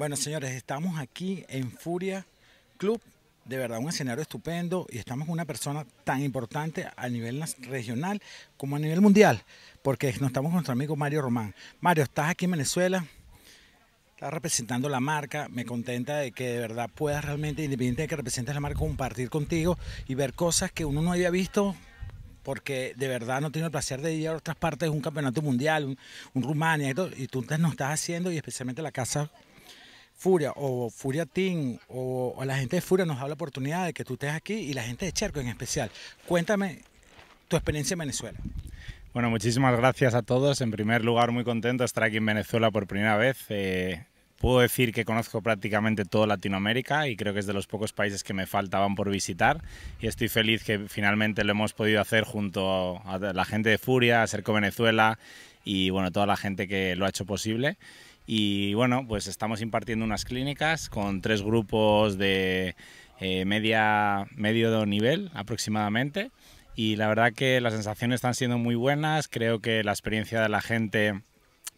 Bueno, señores, estamos aquí en Furia Club, de verdad un escenario estupendo y estamos con una persona tan importante a nivel regional como a nivel mundial, porque nos estamos con nuestro amigo Mario Román. Mario, estás aquí en Venezuela, estás representando la marca, me contenta de que de verdad puedas realmente, independiente de que representes la marca, compartir contigo y ver cosas que uno no había visto porque de verdad no tiene el placer de ir a otras partes, un campeonato mundial, un, un Rumania y, todo, y tú nos estás haciendo y especialmente la casa Furia o Furia Team o, la gente de Furia nos da la oportunidad de que tú estés aquí y la gente de Cherco en especial. Cuéntame tu experiencia en Venezuela. Bueno, muchísimas gracias a todos. En primer lugar, muy contento de estar aquí en Venezuela por primera vez. Eh, puedo decir que conozco prácticamente toda Latinoamérica y creo que es de los pocos países que me faltaban por visitar. Y estoy feliz que finalmente lo hemos podido hacer junto a la gente de Furia, a Cerco Venezuela y bueno, toda la gente que lo ha hecho posible. Y bueno, pues estamos impartiendo unas clínicas con tres grupos de eh, media, medio nivel aproximadamente. Y la verdad que las sensaciones están siendo muy buenas, creo que la experiencia de la gente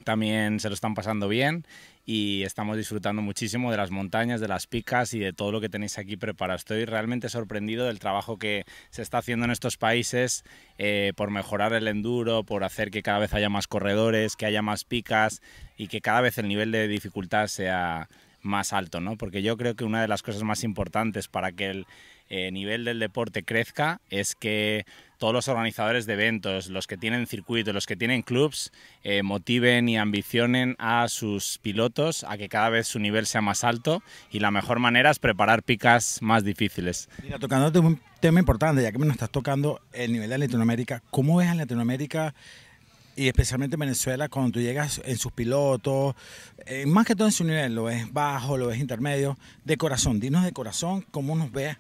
también se lo están pasando bien y estamos disfrutando muchísimo de las montañas, de las picas y de todo lo que tenéis aquí preparado. Estoy realmente sorprendido del trabajo que se está haciendo en estos países eh, por mejorar el enduro, por hacer que cada vez haya más corredores, que haya más picas y que cada vez el nivel de dificultad sea más alto, ¿no? Porque yo creo que una de las cosas más importantes para que el eh, nivel del deporte crezca es que todos los organizadores de eventos, los que tienen circuitos, los que tienen clubs, eh, motiven y ambicionen a sus pilotos a que cada vez su nivel sea más alto y la mejor manera es preparar picas más difíciles. Mira, tocándote un tema importante, ya que me estás tocando el nivel de Latinoamérica, ¿cómo ves a Latinoamérica? y especialmente Venezuela, cuando tú llegas en sus pilotos, eh, más que todo en su nivel, lo ves bajo, lo ves intermedio, de corazón, dinos de corazón cómo nos ves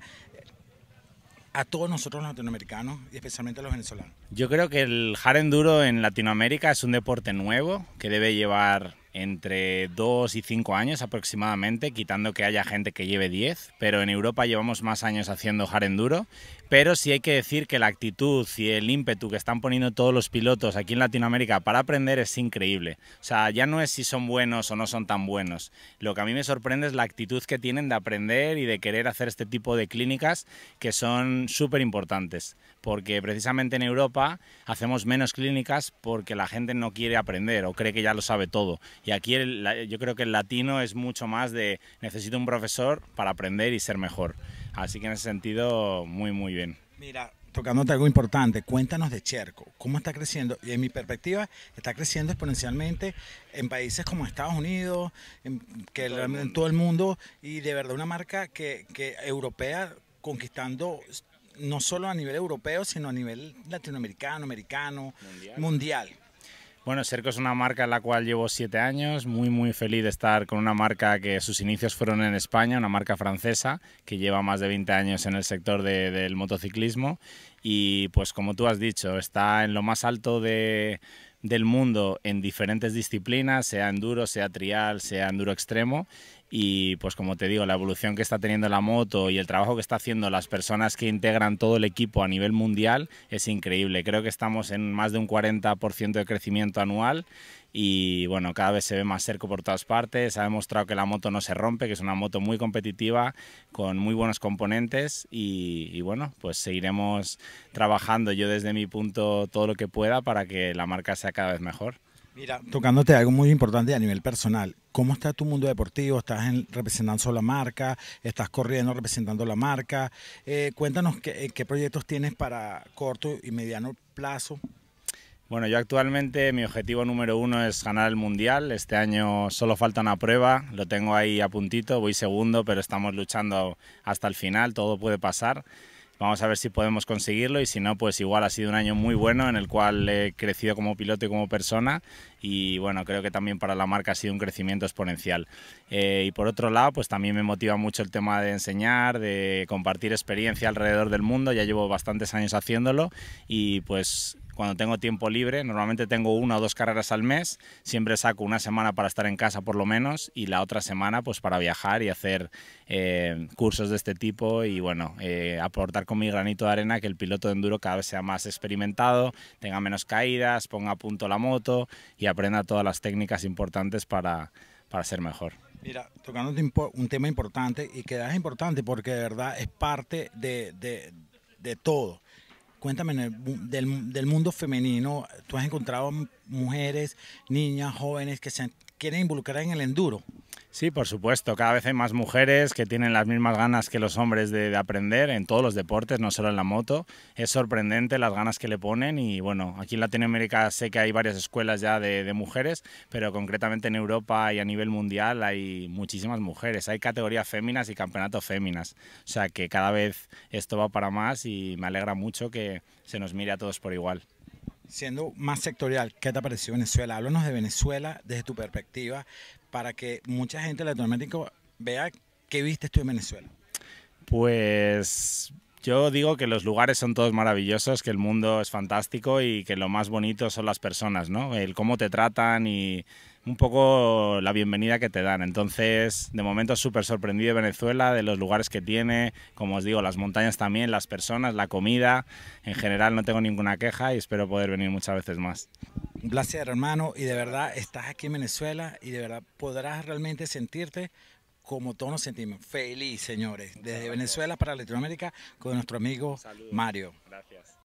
a todos nosotros los latinoamericanos y especialmente a los venezolanos. Yo creo que el hard enduro en Latinoamérica es un deporte nuevo que debe llevar entre 2 y 5 años aproximadamente, quitando que haya gente que lleve 10, pero en Europa llevamos más años haciendo hard enduro, pero sí hay que decir que la actitud y el ímpetu que están poniendo todos los pilotos aquí en Latinoamérica para aprender es increíble. O sea, ya no es si son buenos o no son tan buenos. Lo que a mí me sorprende es la actitud que tienen de aprender y de querer hacer este tipo de clínicas que son súper importantes. Porque precisamente en Europa hacemos menos clínicas porque la gente no quiere aprender o cree que ya lo sabe todo. Y aquí yo creo que el latino es mucho más de necesito un profesor para aprender y ser mejor. Así que en ese sentido, muy, muy bien. Mira, tocándote algo importante, cuéntanos de Cherco, cómo está creciendo. Y en mi perspectiva, está creciendo exponencialmente en países como Estados Unidos, en, que todo, el, en todo el mundo, y de verdad una marca que, que europea conquistando no solo a nivel europeo, sino a nivel latinoamericano, americano, mundial. Bueno, Serco es una marca en la cual llevo siete años, muy muy feliz de estar con una marca que sus inicios fueron en España, una marca francesa que lleva más de 20 años en el sector del motociclismo y pues como tú has dicho, está en lo más alto de del mundo en diferentes disciplinas, sea enduro, sea trial, sea enduro extremo. Y pues como te digo, la evolución que está teniendo la moto y el trabajo que está haciendo las personas que integran todo el equipo a nivel mundial es increíble. Creo que estamos en más de un 40% de crecimiento anual y bueno, cada vez se ve más cerco por todas partes, ha demostrado que la moto no se rompe, que es una moto muy competitiva, con muy buenos componentes y, bueno, pues seguiremos trabajando yo desde mi punto todo lo que pueda para que la marca sea cada vez mejor. Mira, tocándote algo muy importante a nivel personal, ¿cómo está tu mundo deportivo? ¿Estás en, representando la marca? ¿Estás corriendo representando la marca? Eh, cuéntanos qué, eh, qué proyectos tienes para corto y mediano plazo. Bueno, yo actualmente mi objetivo número uno es ganar el Mundial. Este año solo falta una prueba, lo tengo ahí a puntito, voy segundo, pero estamos luchando hasta el final, todo puede pasar. Vamos a ver si podemos conseguirlo y si no, pues igual ha sido un año muy bueno en el cual he crecido como piloto y como persona y bueno, creo que también para la marca ha sido un crecimiento exponencial. Eh, y por otro lado, pues también me motiva mucho el tema de enseñar, de compartir experiencia alrededor del mundo, ya llevo bastantes años haciéndolo y pues cuando tengo tiempo libre. Normalmente tengo una o dos carreras al mes, siempre saco una semana para estar en casa por lo menos y la otra semana pues para viajar y hacer eh, cursos de este tipo y bueno, eh, aportar con mi granito de arena que el piloto de enduro cada vez sea más experimentado, tenga menos caídas, ponga a punto la moto y aprenda todas las técnicas importantes para, para ser mejor. Mira, tocando un tema importante y que es importante porque de verdad es parte de, de, de todo Cuéntame, del, del mundo femenino, ¿tú has encontrado mujeres, niñas, jóvenes que se quieren involucrar en el enduro? Sí, por supuesto. Cada vez hay más mujeres que tienen las mismas ganas que los hombres de, aprender en todos los deportes, no solo en la moto. Es sorprendente las ganas que le ponen y bueno, aquí en Latinoamérica sé que hay varias escuelas ya de, mujeres, pero concretamente en Europa y a nivel mundial hay muchísimas mujeres. Hay categorías féminas y campeonatos féminas. O sea que cada vez esto va para más y me alegra mucho que se nos mire a todos por igual siendo más sectorial, ¿qué te ha parecido Venezuela? Háblanos de Venezuela desde tu perspectiva para que mucha gente de vea qué viste tú en Venezuela. Pues yo digo que los lugares son todos maravillosos, que el mundo es fantástico y que lo más bonito son las personas, ¿no? El cómo te tratan y un poco la bienvenida que te dan. Entonces, de momento súper sorprendido de Venezuela, de los lugares que tiene, como os digo, las montañas también, las personas, la comida. En general no tengo ninguna queja y espero poder venir muchas veces más. Un hermano, y de verdad estás aquí en Venezuela y de verdad podrás realmente sentirte como todos nos sentimos. Feliz, señores. Desde Venezuela para Latinoamérica con nuestro amigo Mario. Gracias.